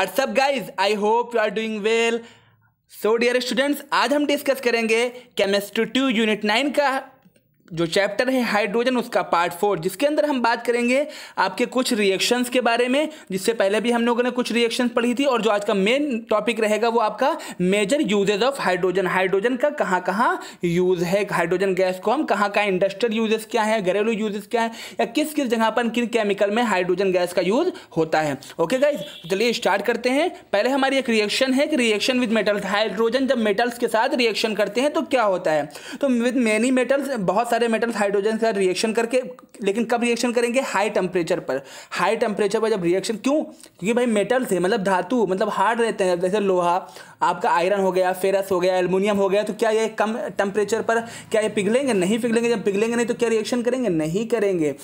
WhatsApp guys I hope you are doing well so dear students आज हम discuss करेंगे chemistry two unit nine का जो chapter है हाइड्रोजन उसका पार्ट फोर जिसके अंदर हम बात करेंगे आपके कुछ रिएक्शंस के बारे में जिससे पहले भी हम लोगों ने कुछ रिएक्शंस पढ़ी थी और जो आज का मेन टॉपिक रहेगा वो आपका major usages of hydrogen hydrogen का कहाँ कहाँ यूज़ है हाइड्रोजन गैस को हम कहाँ कहाँ इंडस्ट्रियल यूजेस क्या है घरेलू यूजेस क्या है या किस किस जगह पर किन केमिकल में हाइड्रोजन गैस का यूज़ होता है ओके गाइज तो चलिए स्टार्ट करते हैं पहले हमारी एक रिएक्शन है कि रिएक्शन विद मेटल्स हाइड्रोजन जब मेटल्स के साथ रिएक्शन करते हैं तो क्या होता है तो विद मेनी मेटल्स बहुत सारे सारे मेटल्स हाइड्रोजन के साथ रिएक्शन करके लेकिन कब रिएक्शन करेंगे हाई टेम्परेचर पर हाई टेम्परेचर पर जब रिएक्शन क्यों क्योंकि भाई मेटल्स है मतलब धातु मतलब हार्ड रहते हैं जैसे लोहा आपका आयरन हो गया फेरस हो गया एलमिनियम हो गया तो क्या ये कम टेम्परेचर पर क्या ये पिघलेंगे नहीं पिघलेंगे जब पिघलेंगे नहीं तो क्या रिएक्शन करेंगे नहीं करेंगे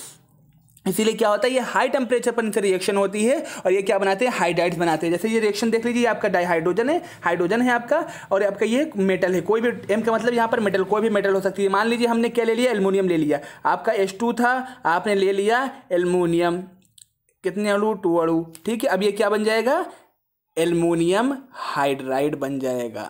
इसीलिए क्या होता है ये हाई टेम्परेचर पर इनसे रिएक्शन होती है और ये क्या बनाते हैं हाइड्राइड्स बनाते हैं जैसे ये रिएक्शन देख लीजिए आपका डाईहाइड्रोजन है हाइड्रोजन है आपका और आपका ये मेटल है कोई भी एम का मतलब यहाँ पर मेटल कोई भी मेटल हो सकती है मान लीजिए हमने क्या ले लिया एलमोनियम ले लिया आपका एस था आपने ले लिया एलमोनियम कितने अड़ू टू अड़ू ठीक है अब ये क्या बन जाएगा एलमोनियम हाइड्राइड बन जाएगा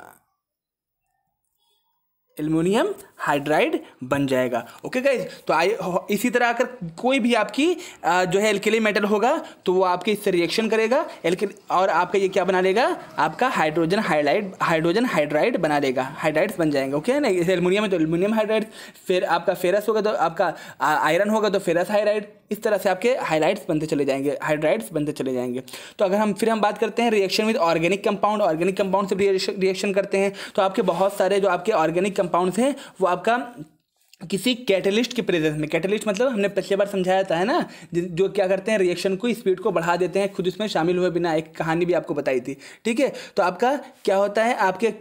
एल्यूमिनियम हाइड्राइड बन जाएगा ओके गाइज तो आई इसी तरह अगर कोई भी आपकी जो है एल्केली मेटल होगा तो वो आपके इससे रिएक्शन करेगा एल्के और आपका ये क्या बना लेगा आपका हाइड्रोजन हाइड्राइड हाइड्रोजन हाइड्राइड बना लेगा हाइड्राइड्स बन जाएंगे ओके ना इसे एलमिनियम है तो एलमिनियम हाइड्राइड फिर आपका फेरस होगा तो आपका आयरन होगा तो फेरस हाइड्राइड इस तरह से आपके हाइलाइट्स बनते चले जाएंगे हाइड्राइड्स बनते चले जाएंगे तो अगर हम फिर हम बात करते हैं reaction with organic compound organic compound से रिएक्शन करते हैं तो आपके बहुत सारे जो आपके ऑर्गेनिक कंपाउंड्स हैं वो आपका किसी कैटलिस्ट के प्रेजेंस में कैटलिस्ट मतलब हमने पिछले बार समझाया था है ना जो क्या करते हैं रिएक्शन को स्पीड को बढ़ा देते हैं खुद इसमें शामिल हुए बिना एक कहानी भी आपको बताई थी ठीक है तो आपका क्या होता है आपके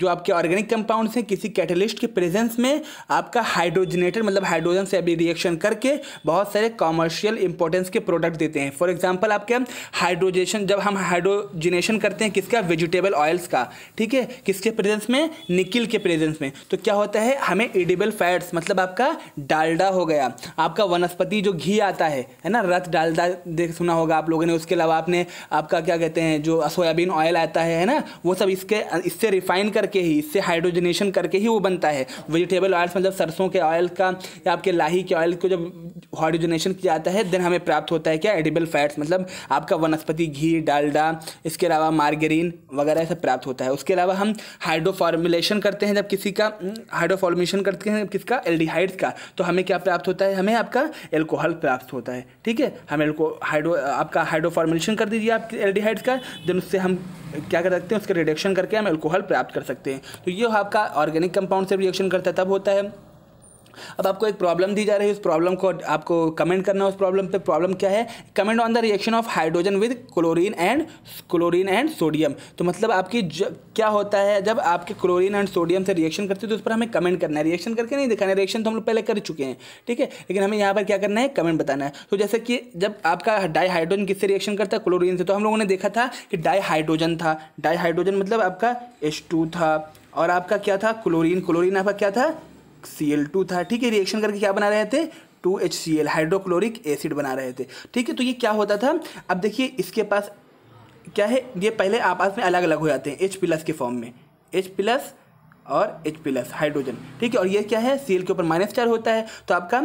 जो आपके ऑर्गेनिक कंपाउंड्स हैं किसी कैटलिस्ट के प्रेजेंस में आपका हाइड्रोजनेटर मतलब हाइड्रोजन से अभी रिएक्शन करके बहुत सारे कॉमर्शियल इंपॉर्टेंस के प्रोडक्ट देते हैं फॉर एग्जांपल आपके हाइड्रोजेशन जब हम हाइड्रोजिनेशन करते हैं किसका वेजिटेबल ऑयल्स का ठीक है किसके प्रेजेंस में निकिल के प्रेजेंस में तो क्या होता है हमें एडिबल फैट्स मतलब आपका डालडा हो गया आपका वनस्पति जो घी आता है है ना रथ डालडा देख सुना होगा आप लोगों ने उसके अलावा आपने आपका क्या कहते हैं जो सोयाबीन ऑयल आता है ना वो सब इसके इससे रिफाइन कर करके ही इससे हाइड्रोजनेशन करके ही वो बनता है वेजिटेबल ऑयल्स मतलब सरसों के ऑयल का या आपके लाही के ऑयल को जब हाइड्रोजनेशन किया जाता है देन हमें प्राप्त होता है क्या एडिबल फैट्स मतलब आपका वनस्पति घी डालडा इसके अलावा मार्गरीन वगैरह सब प्राप्त होता है उसके अलावा हम हाइड्रोफॉर्मुलेशन करते हैं जब किसी का हाइड्रोफॉर्मेशन करते हैं किसका एल्डिहाइड्स का तो हमें क्या प्राप्त होता है हमें आपका एल्कोहल प्राप्त होता है ठीक है हम एल्को हाइड्रो आपका हाइड्रोफॉर्मुलेशन कर दीजिए आप एल्डिहाइड्स का देन उससे हम क्या कर सकते हैं उसका रिडक्शन करके हम एल्कोहल प्राप्त कर सकते हैं सकते हैं तो ये आपका ऑर्गेनिक कंपाउंड से रिएक्शन करता है तब होता है अब आपको एक प्रॉब्लम दी जा रही है उस प्रॉब्लम को आपको कमेंट करना है उस प्रॉब्लम पे प्रॉब्लम क्या है comment on the reaction of hydrogen with chlorine and chlorine and sodium तो मतलब आपकी क्या होता है जब आपके क्लोरीन एंड सोडियम से रिएक्शन करते हैं तो उस पर हमें कमेंट करना है रिएक्शन करके नहीं दिखाना रिएक्शन तो हम लोग पहले कर चुके हैं ठीक है लेकिन हमें यहाँ पर क्या करना है कमेंट बताना है तो जैसे कि जब आपका डाईहाइड्रोजन किससे रिएक्शन करता है क्लोरीन से तो हम लोगों ने देखा था कि डाईहाइड्रोजन था डाईहाइड्रोजन मतलब आपका एस था और आपका क्या था क्लोरीन क्लोरीन आपका क्या था सी एल टू था ठीक है रिएक्शन करके क्या बना रहे थे two H C L hydrochloric acid बना रहे थे ठीक है तो ये क्या होता था अब देखिए इसके पास क्या है ये पहले आपस में अलग अलग हो जाते हैं एच प्लस के फॉर्म में एच प्लस और एच प्लस हाइड्रोजन ठीक है और ये क्या है सी एल के ऊपर माइनस चार होता है तो आपका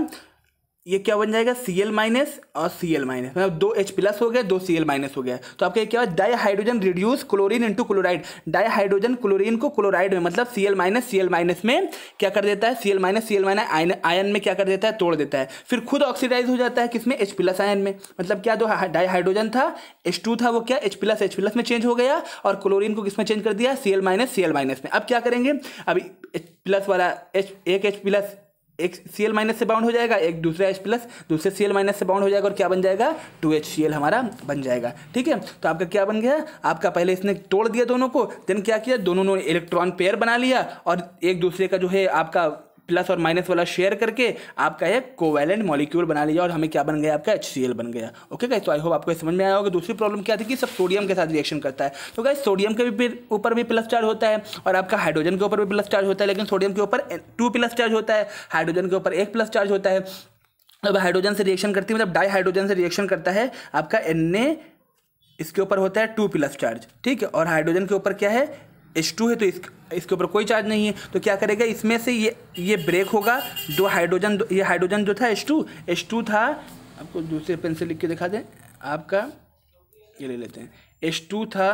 ये क्या बन जाएगा सी एल माइनस और सी एल माइनस मतलब दो एच प्लस हो गया दो सी एल माइनस हो गया तो आपका क्या di hydrogen reduce chlorine into chloride di hydrogen chlorine को क्लोराइड में मतलब C L minus C L minus में क्या कर देता है C L minus C L minus ion में क्या कर देता है तोड़ देता है फिर खुद ऑक्सीडाइज हो जाता है किसमें एच प्लस आयन में मतलब क्या जो डाई हाइड्रोजन था एच टू था वो क्या एच प्लस एच प्लस में चेंज हो गया और क्लोरीन को किसमें चेंज कर दिया C L minus C L minus में अब क्या करेंगे अभी एच प्लस वाला एच एक एच प्लस एक सी एल माइनस से बाउंड हो जाएगा एक दूसरा एच प्लस दूसरे सी एल माइनस से बाउंड हो जाएगा और क्या बन जाएगा टू एच सी एल हमारा बन जाएगा ठीक है तो आपका क्या बन गया आपका पहले इसने तोड़ दिया दोनों को देन क्या किया दोनों ने इलेक्ट्रॉन पेयर बना लिया और एक दूसरे का जो है आपका प्लस और माइनस वाला शेयर करके आपका एक कोवैलेंट मॉलिक्यूल बना लिया और हमें क्या बन गया आपका एच बन गया ओके गाइस तो आई होप आपको समझ में आया होगा दूसरी प्रॉब्लम क्या थी कि सब सोडियम के साथ रिएक्शन करता है तो गाइस सोडियम के भी ऊपर भी प्लस चार्ज होता है और आपका हाइड्रोजन के ऊपर भी प्लस चार्ज होता है लेकिन सोडियम के ऊपर टू प्लस चार्ज होता है हाइड्रोजन के ऊपर एक प्लस चार्ज होता है अब हाइड्रोजन से रिएक्शन करती है मतलब डाई हाइड्रोजन से रिएक्शन करता है आपका एन इसके ऊपर होता है टू प्लस चार्ज ठीक है और हाइड्रोजन के ऊपर क्या है एच टू है तो इस इसके ऊपर कोई चार्ज नहीं है तो क्या करेगा इसमें से ये ये ब्रेक होगा दो हाइड्रोजन ये हाइड्रोजन जो था एस टू एस टू था आपको दूसरे पेन से लिख के दिखा दें आपका ये ले लेते हैं एस टू था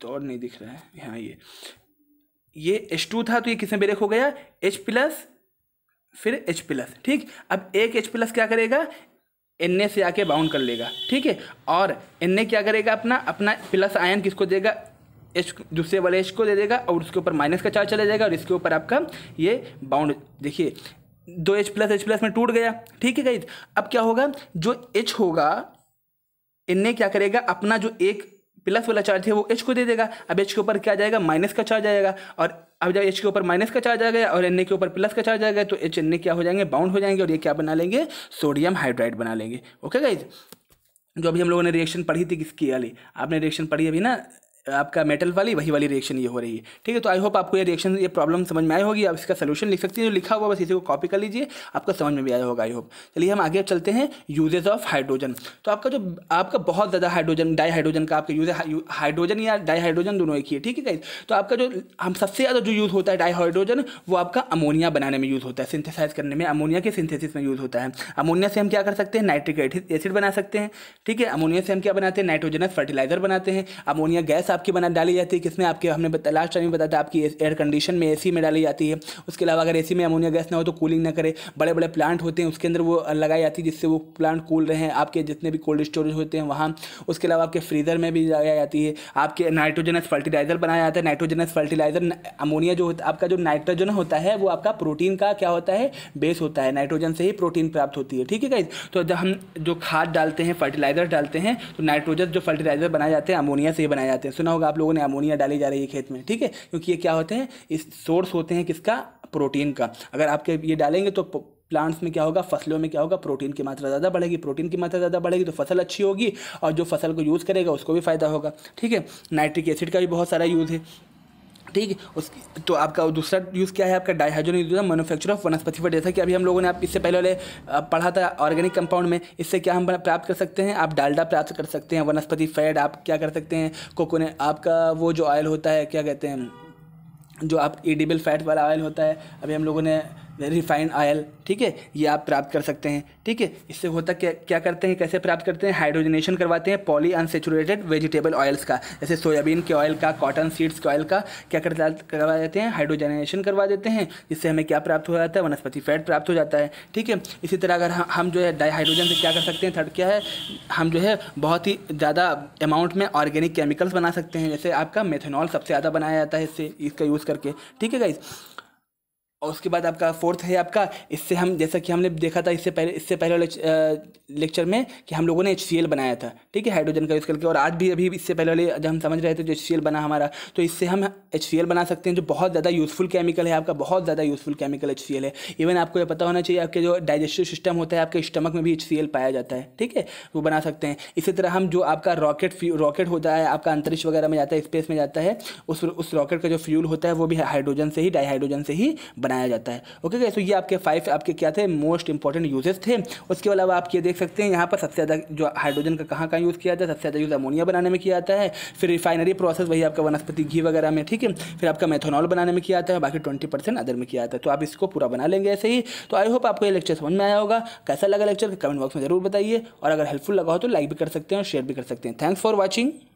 तो और नहीं दिख रहा है हाँ ये ये एस टू था तो ये किसमें ब्रेक हो गया एच प्लस फिर एच प्लस ठीक अब एक एच प्लस क्या करेगा एन ए से आके बाउंड कर लेगा ठीक है और एन ए क्या करेगा अपना अपना प्लस आयन किसको देगा एच दूसरे वाले एच को दे देगा और उसके ऊपर माइनस का चार्ज चला जाएगा और इसके ऊपर आपका ये बाउंड देखिए दो एच प्लस एच प्लस में टूट गया ठीक है गई अब क्या होगा जो एच होगा इनने क्या करेगा अपना जो एक प्लस वाला चार्ज है वो एच को दे देगा अब एच के ऊपर क्या जाएगा माइनस का चार्ज आएगा और अब जब एच के ऊपर माइनस का चार्ज आ गया और एन के ऊपर प्लस का चार्ज आ गया तो एच एन क्या हो जाएंगे बाउंड हो जाएंगे और ये क्या बना लेंगे सोडियम हाइड्राइड बना लेंगे ओके गाइज जो अभी हम लोगों ने रिएक्शन पढ़ी थी किसकी वाली आपने रिएक्शन पढ़ी अभी ना आपका मेटल वाली वही वाली रिएक्शन ये हो रही है ठीक है तो आई होप आपको ये रिएक्शन ये प्रॉब्लम समझ में आई होगी आप इसका सोल्यूशन लिख सकती हैं जो लिखा हुआ बस इसी को कॉपी कर लीजिए आपका समझ में भी आया होगा आई होप चलिए हम आगे चलते हैं यूजेज ऑफ हाइड्रोजन तो आपका जो आपका बहुत ज़्यादा हाइड्रोजन डाई हाइड्रोजन का आपका यूज हाइड्रोजन या डाई हाइड्रोजन दोनों एक ही है ठीक है कहीं तो आपका जो हम सबसे ज़्यादा जो यूज़ होता है डाई हाइड्रोजन वो आपका अमोनिया बनाने में यूज़ होता है सिंथेसाइज करने में अमोनिया के सिंथेसिस में यूज़ होता है अमोनिया से हम क्या कर सकते हैं नाइट्रिक एसिड बना सकते हैं ठीक है अमोनिया से हम क्या बनाते हैं नाइट्रोजनस फर्टिलाइजर बनाते हैं अमोनिया गैस आपकी बना डाली जाती है किसमें आपके हमने बता, लास्ट टाइम बताया था आपकी एयर कंडीशन में एसी में डाली जाती है उसके अलावा अगर एसी में अमोनिया गैस ना हो तो कूलिंग ना करे बड़े बड़े प्लांट होते हैं उसके अंदर वो लगाई जाती है जिससे वो प्लांट कूल रहे हैं आपके जितने भी कोल्ड स्टोरेज होते हैं वहाँ उसके अलावा आपके फ्रीज़र में भी लगाई जाती है आपके नाइट्रोजनस फर्टिलाइज़र बनाया जाता है नाइट्रोजनस फर्टिलाइज़र अमोनिया जो होता है आपका जो नाइट्रोजन होता है वो आपका प्रोटीन का क्या होता है बेस होता है नाइट्रोजन से ही प्रोटीन प्राप्त होती है ठीक है गाइज तो जब हम जो खाद डालते हैं फर्टिलाइज़र डालते हैं तो नाइट्रोजन जो फर्टिलाइज़र बनाए जाते हैं अमोनिया से ही बनाए जाते हैं सुना होगा आप लोगों ने अमोनिया डाली जा रही है खेत में ठीक है क्योंकि ये क्या होते हैं इस सोर्स होते हैं किसका प्रोटीन का अगर आपके ये डालेंगे तो प्लांट्स में क्या होगा फसलों में क्या होगा प्रोटीन की मात्रा ज़्यादा बढ़ेगी प्रोटीन की मात्रा ज़्यादा बढ़ेगी तो फसल अच्छी होगी और जो फसल को यूज़ करेगा उसको भी फायदा होगा ठीक है नाइट्रिक एसिड का भी बहुत सारा यूज़ है ठीक उसकी तो आपका दूसरा यूज़ क्या है आपका है मैनुफैक्चर ऑफ वनस्पति फर्ट जैसा कि अभी हम लोगों ने आप इससे पहले वाले पढ़ा था ऑर्गेनिक कंपाउंड में इससे क्या हम प्राप्त कर सकते हैं आप डालडा प्राप्त कर सकते हैं वनस्पति फैट आप क्या कर सकते हैं कोकोने आपका वो जो ऑयल होता है क्या कहते हैं जो आप ईडिबल फैट वाला ऑयल होता है अभी हम लोगों ने रिफाइंड ऑयल ठीक है ये आप प्राप्त कर सकते हैं ठीक है इससे होता क्या क्या करते हैं कैसे प्राप्त करते हैं हाइड्रोजनेशन करवाते हैं पॉली अनसेचुरेटेड वेजिटेबल ऑयल्स का जैसे सोयाबीन के ऑयल का कॉटन सीड्स के ऑयल का क्या कर करवा देते हैं हाइड्रोजनेशन करवा देते हैं इससे हमें क्या प्राप्त हो जाता है वनस्पति फैट प्राप्त हो जाता है ठीक है इसी तरह अगर हम जो है डाईहाइड्रोजन से क्या कर सकते हैं थर्ड क्या है हम जो है बहुत ही ज़्यादा अमाउंट में ऑर्गेनिक केमिकल्स बना सकते हैं जैसे आपका मेथेनॉल सबसे ज़्यादा बनाया जाता है इससे इसका यूज़ करके ठीक है गाइज़ और उसके बाद आपका फोर्थ है आपका इससे हम जैसा कि हमने देखा था इससे पहले इससे पहले लेक्चर में कि हम लोगों ने एच बनाया था ठीक है हाइड्रोजन का यूज़ करके और आज भी अभी इससे पहले वाले जब हम समझ रहे थे जो एच बना हमारा तो इससे हम एच बना सकते हैं जो बहुत ज़्यादा यूज़फुल केमिकल है आपका बहुत ज़्यादा यूज़फुल केमिकल एच है इवन आपको ये पता होना चाहिए आपके जो डाइजेस्टिव सिस्टम होता है आपके स्टमक में भी एच पाया जाता है ठीक है वो बना सकते हैं इसी तरह हम जो आपका रॉकेट रॉकेट होता है आपका अंतरिक्ष वगैरह में जाता है स्पेस में जाता है उस उस रॉकेट का जो फ्यूल होता है वो भी हाइड्रोजन से ही डाईहाइड्रोजन से ही बना बनाया जाता है ओके गैस तो ये आपके फाइव आपके क्या थे मोस्ट इंपॉर्टेंट यूजेस थे उसके अलावा आप ये देख सकते हैं यहाँ पर सबसे ज़्यादा जो हाइड्रोजन का कहाँ कहाँ यूज़ किया जाता है सबसे ज़्यादा यूज़ अमोनिया बनाने में किया जाता है फिर रिफाइनरी प्रोसेस वही आपका वनस्पति घी वगैरह में ठीक है फिर आपका मेथोनॉल बनाने में किया जाता है बाकी ट्वेंटी परसेंट अदर में किया जाता है तो आप इसको पूरा बना लेंगे ऐसे ही तो आई होप आपको ये लेक्चर समझ में आया होगा कैसा लगा लेक्चर कमेंट बॉक्स में जरूर बताइए और अगर हेल्पफुल लगा हो तो लाइक भी कर सकते हैं और शेयर भी कर सकते हैं थैंक्स फॉर वॉचिंग